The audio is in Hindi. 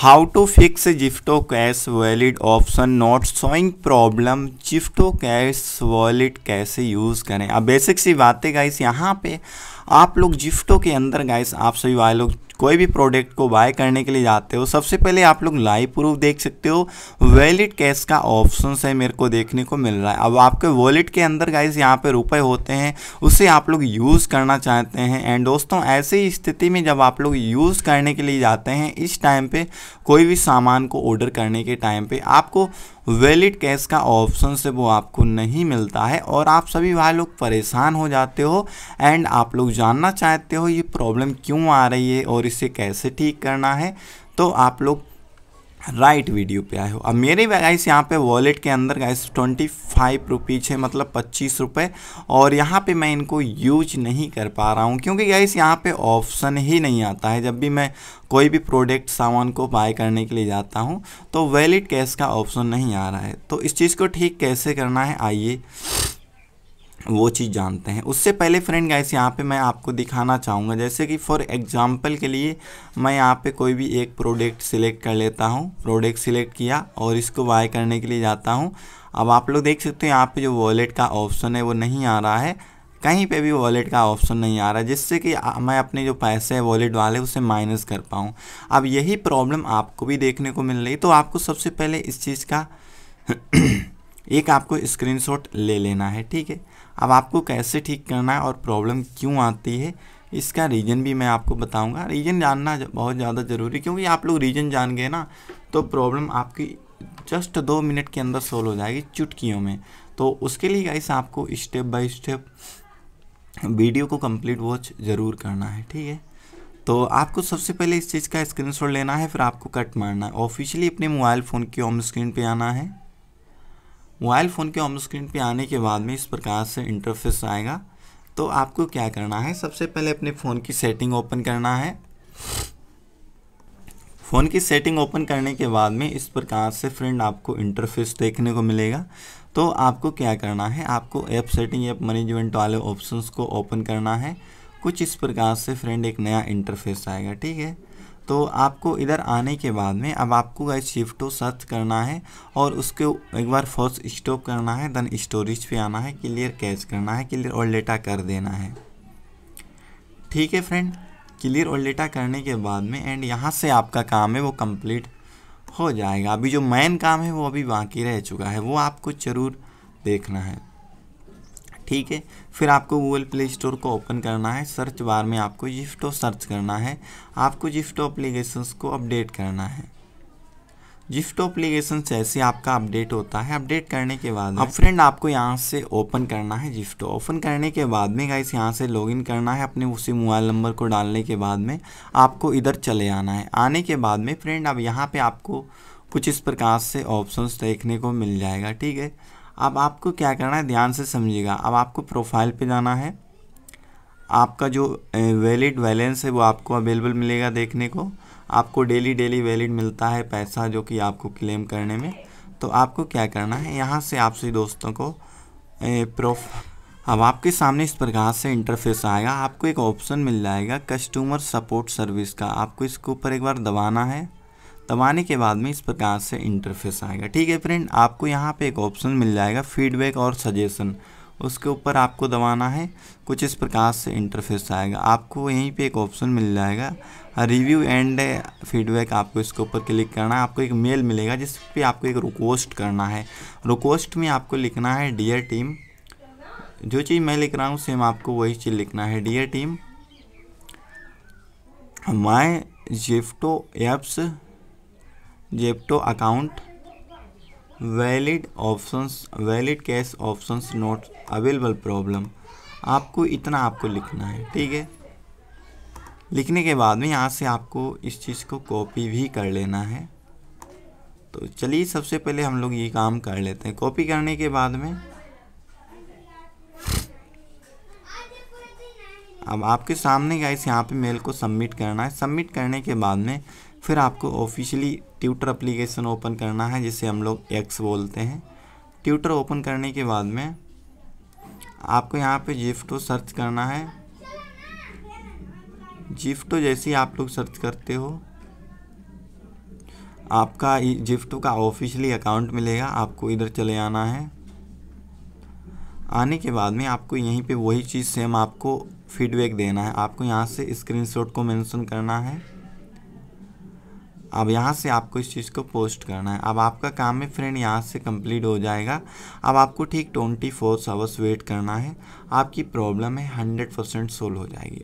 how to fix Gifto cash wallet option not showing problem Gifto cash wallet कैसे यूज़ करें अब बेसिक सी बातें गाइस यहाँ पे आप लोग जिफ्टो के अंदर गाइस आप सभी वाले लोग कोई भी प्रोडक्ट को बाय करने के लिए जाते हो सबसे पहले आप लोग लाइव प्रूफ देख सकते हो वैलिड कैश का ऑप्शन है मेरे को देखने को मिल रहा है अब आपके वॉलेट के अंदर गाइज यहाँ पे रुपए होते हैं उसे आप लोग यूज़ करना चाहते हैं एंड दोस्तों ऐसे ही स्थिति में जब आप लोग यूज़ करने के लिए जाते हैं इस टाइम पर कोई भी सामान को ऑर्डर करने के टाइम पर आपको वैलिड कैश का ऑप्शन से वो आपको नहीं मिलता है और आप सभी भाई लोग परेशान हो जाते हो एंड आप लोग जानना चाहते हो ये प्रॉब्लम क्यों आ रही है और इसे कैसे ठीक करना है तो आप लोग राइट right वीडियो पे आए हो अब मेरे गाइस यहाँ पे वॉलेट के अंदर गाइस ट्वेंटी फाइव रुपीज़ है मतलब पच्चीस रुपये और यहाँ पे मैं इनको यूज नहीं कर पा रहा हूँ क्योंकि गाइस यहाँ पे ऑप्शन ही नहीं आता है जब भी मैं कोई भी प्रोडक्ट सामान को बाय करने के लिए जाता हूँ तो वैलिड कैश का ऑप्शन नहीं आ रहा है तो इस चीज़ को ठीक कैसे करना है आइए वो चीज़ जानते हैं उससे पहले फ्रेंड गाइस यहाँ पे मैं आपको दिखाना चाहूँगा जैसे कि फॉर एग्जांपल के लिए मैं यहाँ पे कोई भी एक प्रोडक्ट सिलेक्ट कर लेता हूँ प्रोडक्ट सिलेक्ट किया और इसको बाय करने के लिए जाता हूँ अब आप लोग देख सकते हो यहाँ पे जो वॉलेट का ऑप्शन है वो नहीं आ रहा है कहीं पे भी वॉलेट का ऑप्शन नहीं आ रहा जिससे कि मैं अपने जो पैसे हैं वॉलेट वाले उसे माइनस कर पाऊँ अब यही प्रॉब्लम आपको भी देखने को मिल रही तो आपको सबसे पहले इस चीज़ का एक आपको स्क्रीनशॉट ले लेना है ठीक है अब आपको कैसे ठीक करना है और प्रॉब्लम क्यों आती है इसका रीज़न भी मैं आपको बताऊंगा रीज़न जानना बहुत ज़्यादा ज़रूरी क्योंकि आप लोग रीज़न जान गए ना तो प्रॉब्लम आपकी जस्ट दो मिनट के अंदर सोल्व हो जाएगी चुटकियों में तो उसके लिए गाइस आपको स्टेप बाय स्टेप वीडियो को कंप्लीट वॉच ज़रूर करना है ठीक है तो आपको सबसे पहले इस चीज़ का स्क्रीनशॉट लेना है फिर आपको कट मारना है ऑफिशियली अपने मोबाइल फ़ोन की ऑन स्क्रीन पे आना है मोबाइल फ़ोन के होम स्क्रीन पे आने के बाद में इस प्रकार से इंटरफेस आएगा तो आपको क्या करना है सबसे पहले अपने फ़ोन की सेटिंग ओपन करना है फ़ोन की सेटिंग ओपन करने के बाद में इस प्रकार से फ्रेंड आपको इंटरफेस देखने को मिलेगा तो आपको क्या करना है आपको ऐप सेटिंग ऐप मैनेजमेंट वाले ऑप्शंस को ओपन करना है कुछ इस प्रकार से फ्रेंड एक नया इंटरफेस आएगा ठीक है तो आपको इधर आने के बाद में अब आपको गाइस शिफ्ट टू सर्च करना है और उसके एक बार फोर्स स्टॉप करना है देन स्टोरेज पे आना है क्लियर कैच करना है क्लियर और डेटा कर देना है ठीक है फ्रेंड क्लियर और डेटा करने के बाद में एंड यहाँ से आपका काम है वो कंप्लीट हो जाएगा अभी जो मेन काम है वो अभी बाकी रह चुका है वो आपको ज़रूर देखना है ठीक है फिर आपको गूगल प्ले स्टोर को ओपन करना है सर्च बार में आपको जिफ्टो सर्च करना है आपको जिफ्टो अप्लीकेशंस को अपडेट करना है जिफ्टो अप्लीकेशन ऐसे आपका अपडेट होता है अपडेट करने के बाद अब फ्रेंड आपको यहाँ से ओपन करना है जिफ्टो ओपन करने के बाद में गाइस यहाँ से लॉगिन करना है अपने उसी मोबाइल नंबर को डालने के बाद में आपको इधर चले आना है आने के बाद में फ्रेंड अब यहाँ पे आपको कुछ इस प्रकार से ऑप्शंस देखने को मिल जाएगा ठीक है अब आपको क्या करना है ध्यान से समझिएगा अब आपको प्रोफाइल पे जाना है आपका जो वैलिड बैलेंस है वो आपको अवेलेबल मिलेगा देखने को आपको डेली डेली वैलिड मिलता है पैसा जो कि आपको क्लेम करने में तो आपको क्या करना है यहाँ से आपसे दोस्तों को प्रोफ अब आपके सामने इस प्रकार से इंटरफेस आएगा आपको एक ऑप्शन मिल जाएगा कस्टमर सपोर्ट सर्विस का आपको इसके ऊपर एक बार दबाना है दबाने के बाद में इस प्रकार से इंटरफेस आएगा ठीक है फ्रेंड आपको यहाँ पे एक ऑप्शन मिल जाएगा फीडबैक और सजेशन उसके ऊपर आपको दबाना है कुछ इस प्रकार से इंटरफेस आएगा आपको यहीं पे एक ऑप्शन मिल जाएगा रिव्यू एंड फीडबैक आपको इसके ऊपर क्लिक करना है आपको एक मेल मिलेगा जिस पर आपको एक रिक्वेस्ट करना है रिक्वेस्ट में आपको लिखना है डियर टीम जो चीज़ मैं लिख रहा हूँ सेम आपको वही चीज़ लिखना है dear team my Gifto apps Zepto account valid options valid cash options not available problem आपको इतना आपको लिखना है ठीक है लिखने के बाद में यहाँ से आपको इस चीज़ को कॉपी भी कर लेना है तो चलिए सबसे पहले हम लोग ये काम कर लेते हैं कॉपी करने के बाद में अब आपके सामने गाइस यहाँ पे मेल को सबमिट करना है सबमिट करने के बाद में फिर आपको ऑफिशियली ट्यूटर अप्लीकेशन ओपन करना है जिसे हम लोग एक्स बोलते हैं ट्यूटर ओपन करने के बाद में आपको यहाँ पे जिफ्टो सर्च करना है जिफ्टो जैसे ही आप लोग सर्च करते हो आपका जिफ्टो का ऑफिशियली अकाउंट मिलेगा आपको इधर चले आना है आने के बाद में आपको यहीं पे वही चीज़ सेम आपको फीडबैक देना है आपको यहाँ से स्क्रीनशॉट को मेंशन करना है अब यहाँ से आपको इस चीज़ को पोस्ट करना है अब आपका काम में फ्रेंड यहाँ से कंप्लीट हो जाएगा अब आपको ठीक ट्वेंटी फोर्स आवर्स वेट करना है आपकी प्रॉब्लम है हंड्रेड परसेंट सोल्व हो जाएगी